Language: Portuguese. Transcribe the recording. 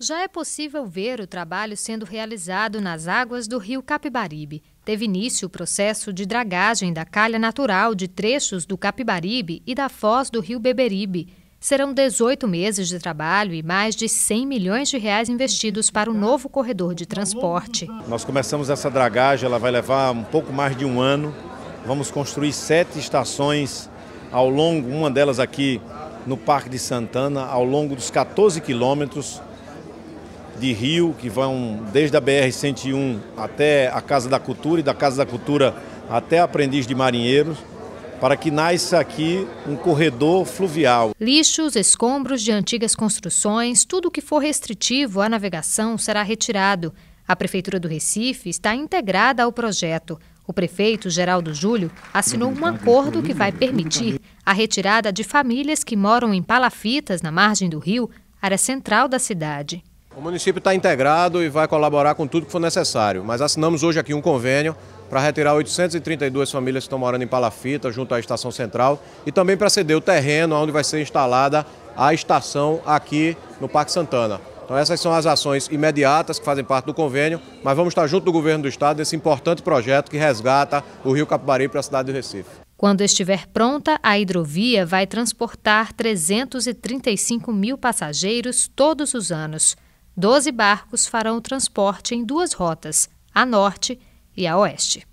Já é possível ver o trabalho sendo realizado nas águas do rio Capibaribe. Teve início o processo de dragagem da calha natural de trechos do Capibaribe e da foz do rio Beberibe. Serão 18 meses de trabalho e mais de 100 milhões de reais investidos para o novo corredor de transporte. Nós começamos essa dragagem, ela vai levar um pouco mais de um ano. Vamos construir sete estações ao longo, uma delas aqui no Parque de Santana, ao longo dos 14 quilômetros de rio, que vão desde a BR-101 até a Casa da Cultura e da Casa da Cultura até Aprendiz de Marinheiros, para que nasça aqui um corredor fluvial. Lixos, escombros de antigas construções, tudo que for restritivo à navegação será retirado. A Prefeitura do Recife está integrada ao projeto. O prefeito Geraldo Júlio assinou um acordo que vai permitir a retirada de famílias que moram em palafitas na margem do rio, área central da cidade. O município está integrado e vai colaborar com tudo que for necessário, mas assinamos hoje aqui um convênio para retirar 832 famílias que estão morando em Palafita, junto à Estação Central, e também para ceder o terreno onde vai ser instalada a estação aqui no Parque Santana. Então essas são as ações imediatas que fazem parte do convênio, mas vamos estar junto do governo do estado nesse importante projeto que resgata o Rio Capibaribe para a cidade do Recife. Quando estiver pronta, a hidrovia vai transportar 335 mil passageiros todos os anos. Doze barcos farão o transporte em duas rotas, a norte e a oeste.